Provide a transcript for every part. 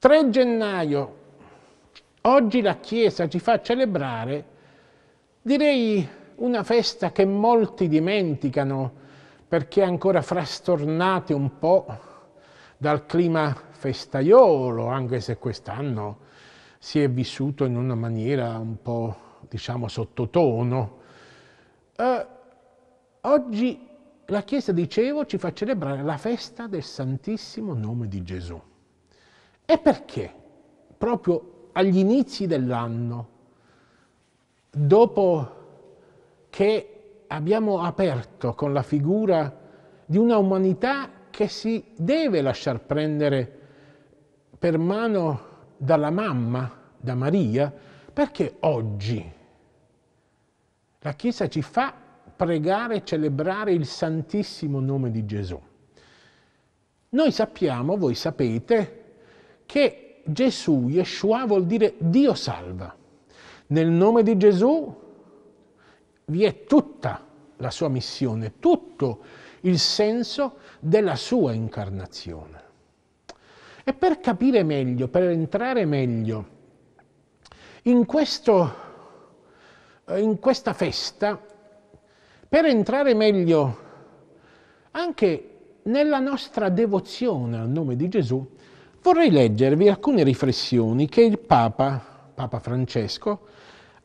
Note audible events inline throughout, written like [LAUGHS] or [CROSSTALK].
3 gennaio, oggi la Chiesa ci fa celebrare, direi una festa che molti dimenticano perché ancora frastornati un po' dal clima festaiolo, anche se quest'anno si è vissuto in una maniera un po', diciamo, sottotono. Eh, oggi la Chiesa, dicevo, ci fa celebrare la festa del Santissimo Nome di Gesù. E perché? Proprio agli inizi dell'anno, dopo che abbiamo aperto con la figura di una umanità che si deve lasciar prendere per mano dalla mamma, da Maria, perché oggi la Chiesa ci fa pregare e celebrare il santissimo nome di Gesù. Noi sappiamo, voi sapete, che Gesù, Yeshua, vuol dire Dio salva. Nel nome di Gesù vi è tutta la sua missione, tutto il senso della sua incarnazione. E per capire meglio, per entrare meglio in, questo, eh, in questa festa, per entrare meglio anche nella nostra devozione al nome di Gesù, vorrei leggervi alcune riflessioni che il Papa, Papa Francesco,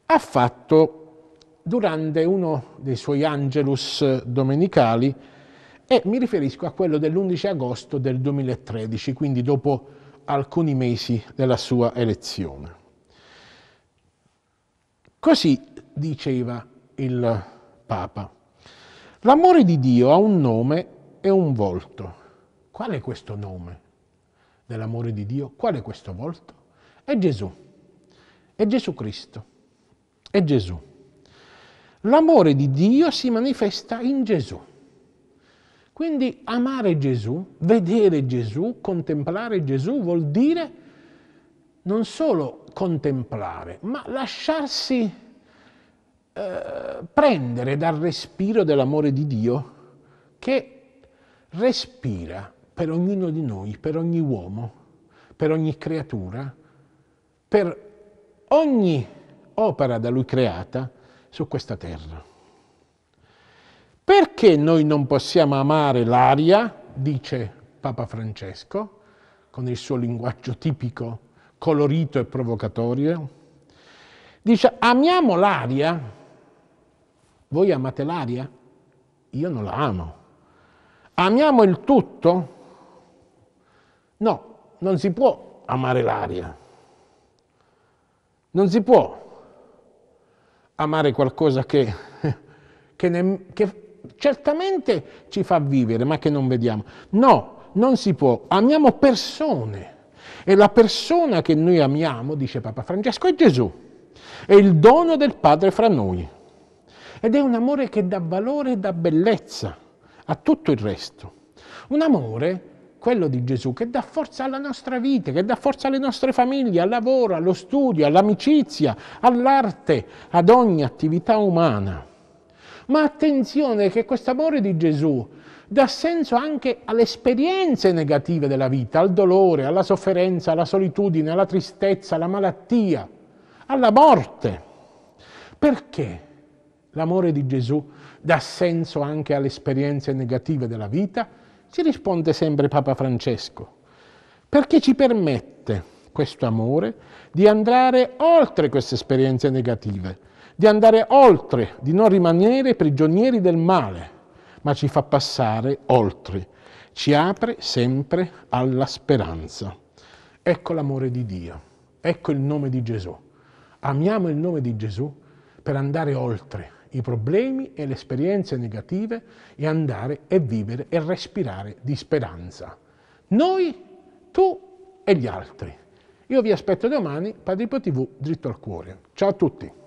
ha fatto durante uno dei suoi Angelus domenicali e mi riferisco a quello dell'11 agosto del 2013, quindi dopo alcuni mesi della sua elezione. Così diceva il Papa. L'amore di Dio ha un nome e un volto. Qual è questo nome? dell'amore di Dio, qual è questo volto? È Gesù, è Gesù Cristo, è Gesù. L'amore di Dio si manifesta in Gesù. Quindi amare Gesù, vedere Gesù, contemplare Gesù vuol dire non solo contemplare, ma lasciarsi eh, prendere dal respiro dell'amore di Dio che respira per ognuno di noi, per ogni uomo, per ogni creatura, per ogni opera da lui creata su questa terra. Perché noi non possiamo amare l'aria, dice Papa Francesco, con il suo linguaggio tipico, colorito e provocatorio? Dice, amiamo l'aria, voi amate l'aria? Io non la amo. Amiamo il tutto? No, non si può amare l'aria. Non si può amare qualcosa che, [LAUGHS] che, ne, che certamente ci fa vivere, ma che non vediamo. No, non si può. Amiamo persone. E la persona che noi amiamo, dice Papa Francesco, è Gesù. È il dono del Padre fra noi. Ed è un amore che dà valore e dà bellezza a tutto il resto. Un amore quello di Gesù che dà forza alla nostra vita, che dà forza alle nostre famiglie, al lavoro, allo studio, all'amicizia, all'arte, ad ogni attività umana. Ma attenzione che questo amore di Gesù dà senso anche alle esperienze negative della vita, al dolore, alla sofferenza, alla solitudine, alla tristezza, alla malattia, alla morte. Perché l'amore di Gesù dà senso anche alle esperienze negative della vita? ci risponde sempre Papa Francesco, perché ci permette questo amore di andare oltre queste esperienze negative, di andare oltre, di non rimanere prigionieri del male, ma ci fa passare oltre, ci apre sempre alla speranza. Ecco l'amore di Dio, ecco il nome di Gesù. Amiamo il nome di Gesù per andare oltre i problemi e le esperienze negative e andare e vivere e respirare di speranza. Noi, tu e gli altri. Io vi aspetto domani, Padre TV, dritto al cuore. Ciao a tutti.